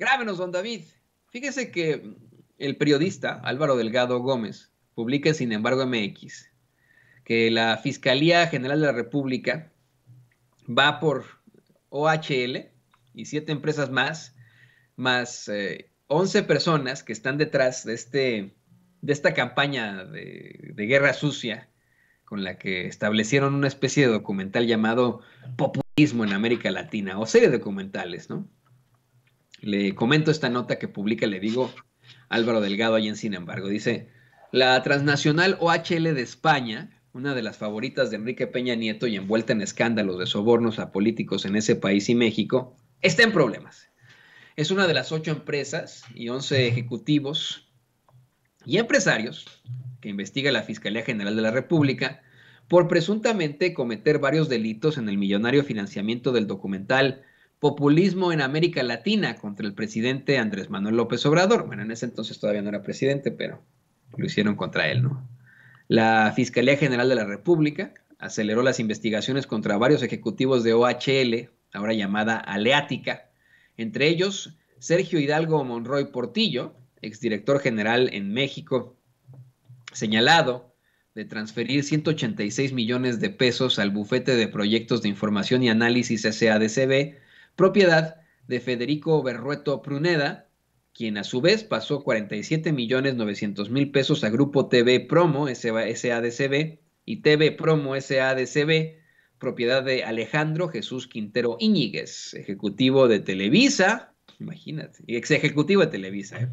Grábenos, don David. Fíjese que el periodista Álvaro Delgado Gómez publica, sin embargo, MX, que la Fiscalía General de la República va por OHL y siete empresas más, más eh, once personas que están detrás de, este, de esta campaña de, de guerra sucia con la que establecieron una especie de documental llamado Populismo en América Latina, o serie de documentales, ¿no? Le comento esta nota que publica, le digo, Álvaro Delgado allí en Sin embargo. Dice, la transnacional OHL de España, una de las favoritas de Enrique Peña Nieto y envuelta en escándalos de sobornos a políticos en ese país y México, está en problemas. Es una de las ocho empresas y once ejecutivos y empresarios que investiga la Fiscalía General de la República por presuntamente cometer varios delitos en el millonario financiamiento del documental populismo en América Latina contra el presidente Andrés Manuel López Obrador. Bueno, en ese entonces todavía no era presidente, pero lo hicieron contra él, ¿no? La Fiscalía General de la República aceleró las investigaciones contra varios ejecutivos de OHL, ahora llamada Aleática, entre ellos Sergio Hidalgo Monroy Portillo, exdirector general en México, señalado de transferir 186 millones de pesos al bufete de proyectos de información y análisis SADCB propiedad de Federico Berrueto Pruneda, quien a su vez pasó 47 millones 900 mil pesos a Grupo TV Promo SADCB y TV Promo SADCB, propiedad de Alejandro Jesús Quintero Iñiguez, ejecutivo de Televisa, imagínate, ex ejecutivo de Televisa, ¿eh?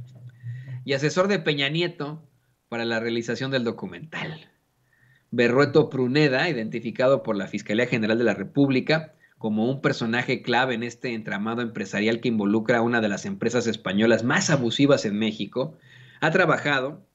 y asesor de Peña Nieto para la realización del documental. Berrueto Pruneda, identificado por la Fiscalía General de la República, como un personaje clave en este entramado empresarial que involucra a una de las empresas españolas más abusivas en México, ha trabajado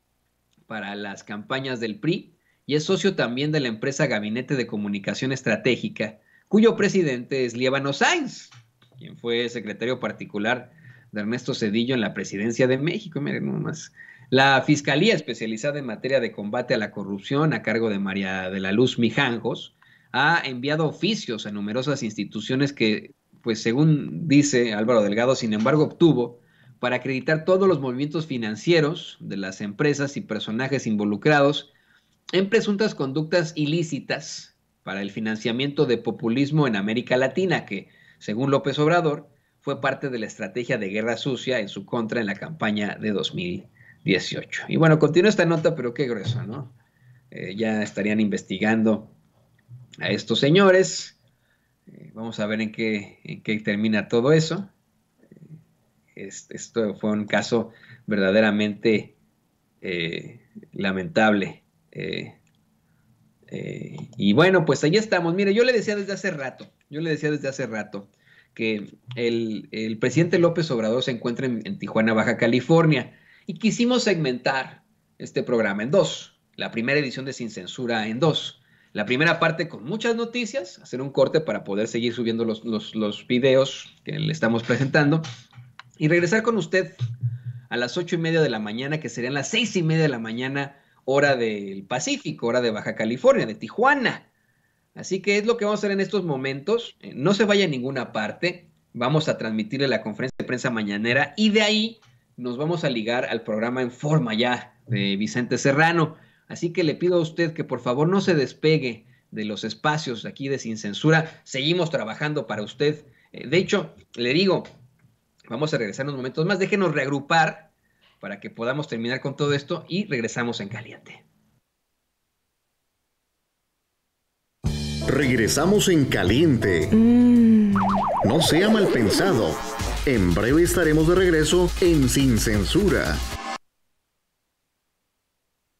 para las campañas del PRI y es socio también de la empresa Gabinete de Comunicación Estratégica, cuyo presidente es Liébano Sáenz, quien fue secretario particular de Ernesto Cedillo en la presidencia de México. Miren nomás. La Fiscalía Especializada en Materia de Combate a la Corrupción, a cargo de María de la Luz Mijangos, ha enviado oficios a numerosas instituciones que, pues según dice Álvaro Delgado, sin embargo obtuvo para acreditar todos los movimientos financieros de las empresas y personajes involucrados en presuntas conductas ilícitas para el financiamiento de populismo en América Latina, que, según López Obrador, fue parte de la estrategia de guerra sucia en su contra en la campaña de 2018. Y bueno, continúa esta nota, pero qué grueso, ¿no? Eh, ya estarían investigando a estos señores. Eh, vamos a ver en qué, qué termina todo eso. Eh, esto fue un caso verdaderamente eh, lamentable. y bueno, pues ahí estamos. Mire, yo le decía desde hace rato, yo le decía desde hace rato que el, presidente López Obrador se encuentra en Tijuana, Baja California, y quisimos segmentar este programa en dos, la primera edición de Sin Censura en dos la primera parte con muchas noticias, hacer un corte para poder seguir subiendo los, los, los videos que le estamos presentando y regresar con usted a las ocho y media de la mañana, que serían las seis y media de la mañana, hora del Pacífico, hora de Baja California, de Tijuana. Así que es lo que vamos a hacer en estos momentos. Eh, no se vaya a ninguna parte. Vamos a transmitirle la conferencia de prensa mañanera y de ahí nos vamos a ligar al programa en forma ya de Vicente Serrano. Así que le pido a usted que por favor no se despegue de los espacios aquí de Sin Censura. Seguimos trabajando para usted. Eh, de hecho, le digo, vamos a regresar unos momentos más. Déjenos reagrupar para que podamos terminar con todo esto y regresamos en caliente. Regresamos en caliente. Mm. No sea mal pensado. En breve estaremos de regreso en Sin Censura.